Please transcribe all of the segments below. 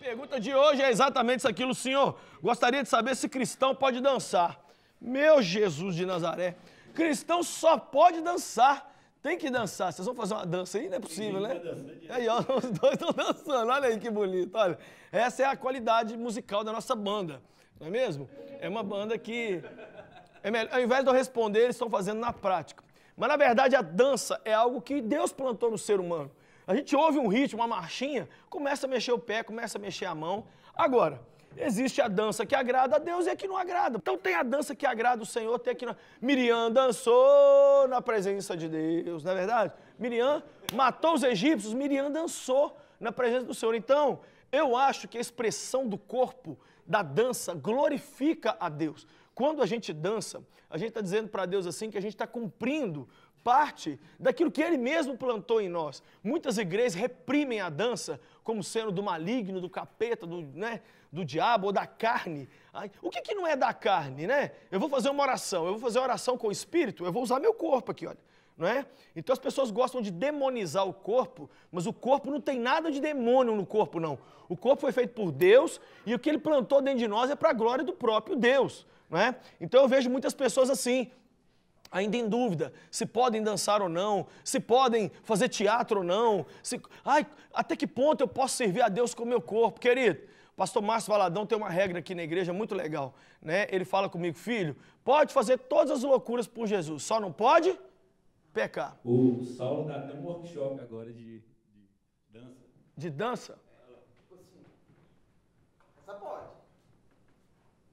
A pergunta de hoje é exatamente isso aquilo, senhor. Gostaria de saber se cristão pode dançar. Meu Jesus de Nazaré, cristão só pode dançar. Tem que dançar. Vocês vão fazer uma dança aí? Não é possível, né? Aí, ó, os dois estão dançando. Olha aí que bonito. Olha, essa é a qualidade musical da nossa banda, não é mesmo? É uma banda que, é melhor, ao invés de eu responder, eles estão fazendo na prática. Mas na verdade a dança é algo que Deus plantou no ser humano. A gente ouve um ritmo, uma marchinha, começa a mexer o pé, começa a mexer a mão. Agora, existe a dança que agrada a Deus e a que não agrada. Então tem a dança que agrada o Senhor, tem a que não. Miriam dançou na presença de Deus, não é verdade? Miriam matou os egípcios, Miriam dançou na presença do Senhor. Então, eu acho que a expressão do corpo da dança glorifica a Deus. Quando a gente dança, a gente está dizendo para Deus assim que a gente está cumprindo parte daquilo que ele mesmo plantou em nós. Muitas igrejas reprimem a dança como sendo do maligno, do capeta, do, né, do diabo ou da carne. o que, que não é da carne, né? Eu vou fazer uma oração, eu vou fazer uma oração com o espírito, eu vou usar meu corpo aqui, olha não é? Então as pessoas gostam de demonizar o corpo, mas o corpo não tem nada de demônio no corpo, não. O corpo foi feito por Deus e o que ele plantou dentro de nós é para a glória do próprio Deus, não é? Então eu vejo muitas pessoas assim, ainda em dúvida se podem dançar ou não, se podem fazer teatro ou não, se, ai, até que ponto eu posso servir a Deus com o meu corpo, querido. Pastor Márcio Valadão tem uma regra aqui na igreja muito legal, né? Ele fala comigo, filho, pode fazer todas as loucuras por Jesus, só não pode pecar. O Saulo dá até um workshop agora de, de dança. De dança? Essa pode.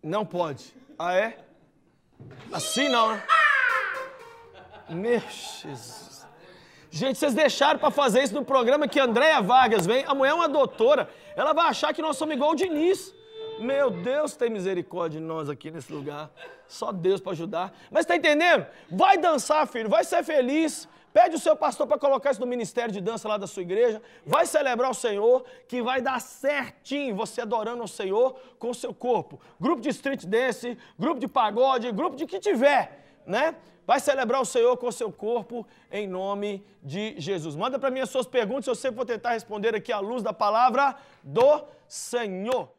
Não pode. Ah, é? Assim não, né? Meu Jesus. Gente, vocês deixaram para fazer isso no programa que Andréia Vargas vem. A mulher é uma doutora. Ela vai achar que nós somos igual o Diniz. Meu Deus, tem misericórdia de nós aqui nesse lugar. Só Deus para ajudar. Mas está entendendo? Vai dançar, filho, vai ser feliz. Pede o seu pastor para colocar isso no ministério de dança lá da sua igreja. Vai celebrar o Senhor, que vai dar certinho você adorando o Senhor com o seu corpo. Grupo de street dance, grupo de pagode, grupo de que tiver, né? Vai celebrar o Senhor com o seu corpo em nome de Jesus. Manda para mim as suas perguntas, eu sempre vou tentar responder aqui à luz da palavra do Senhor.